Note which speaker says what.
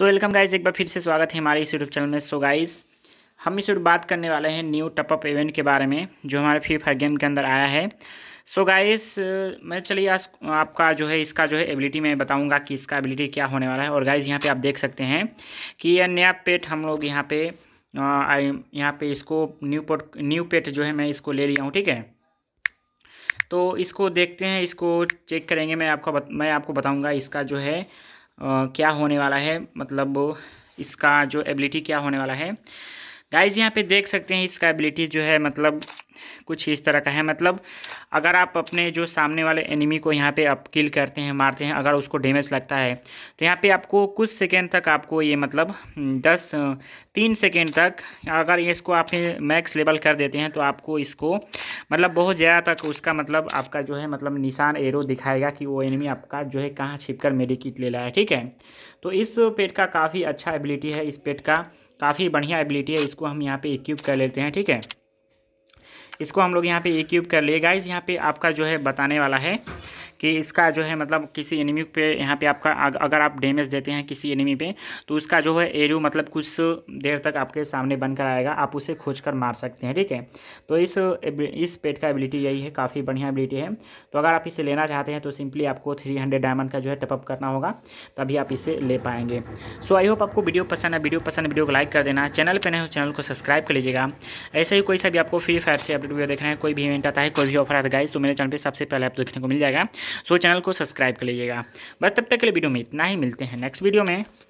Speaker 1: so welcome guys एक बार फिर से स्वागत है हमारे इस यूट्यूब चैनल में सो गाइज हम इस बात करने वाले हैं न्यू टपअप इवेंट के बारे में जो हमारे फ्री फायर गेम के अंदर आया है सो so, गाइस मैं चलिए आज आपका जो है इसका जो है एबिलिटी मैं बताऊंगा कि इसका एबिलिटी क्या होने वाला है और गाइज यहाँ पे आप देख सकते हैं कि यह नया पेट हम लोग यहाँ पे यहां यहाँ पे इसको न्यू पोट न्यू पेट जो है मैं इसको ले लिया हूँ ठीक है तो इसको देखते हैं इसको चेक करेंगे मैं आपको मैं आपको बताऊँगा इसका जो है क्या होने वाला है मतलब इसका जो एबिलिटी क्या होने वाला है गाइज यहाँ पे देख सकते हैं इसका एबिलिटी जो है मतलब कुछ इस तरह का है मतलब अगर आप अपने जो सामने वाले एनिमी को यहाँ पे आप किल करते हैं मारते हैं अगर उसको डैमेज लगता है तो यहाँ पे आपको कुछ सेकेंड तक आपको ये मतलब हम्म, दस तीन सेकेंड तक अगर इसको आप मैक्स लेवल कर देते हैं तो आपको इसको मतलब बहुत ज़्यादा तक उसका मतलब आपका जो है मतलब निशान एरो दिखाएगा कि वो एनिमी आपका जो है कहाँ छिप कर मेडिकिट ले रहा है ठीक है तो इस पेट का काफ़ी अच्छा एबिलिटी है इस पेट का काफ़ी बढ़िया एबिलिटी है इसको हम यहाँ पे इक्यूब कर लेते हैं ठीक है इसको हम लोग यहाँ पे इक्यूब कर लिए गाइज यहाँ पे आपका जो है बताने वाला है कि इसका जो है मतलब किसी एनिमी पे यहाँ पे आपका अगर आप डैमेज देते हैं किसी एनिमी पे तो उसका जो है एरियो मतलब कुछ देर तक आपके सामने बनकर आएगा आप उसे खोज कर मार सकते हैं ठीक है तो इस इस पेट का एबिलिटी यही है काफ़ी बढ़िया एबिलिटी है तो अगर आप इसे लेना चाहते हैं तो सिंपली आपको थ्री हंड्रेड डायमंड का जो है टपअप करना होगा तभी आप इसे ले पाएंगे सो आई होप आपको वीडियो पसंद है वीडियो पसंद वीडियो को लाइक कर देना चैनल पर नहीं हो चैनल को सब्सक्राइब कर लीजिएगा ऐसे ही कोई सा भी आपको फ्री फायर से अपडेट वीडियो देखना है कोई भी इवेंट आता है कोई भी ऑफर आता है गाइस तो मेरे चैनल पर सबसे पहले आप देखने को मिल जाएगा सो चैनल को सब्सक्राइब कर लीजिएगा बस तब तक के लिए वीडियो में इतना ही मिलते हैं नेक्स्ट वीडियो में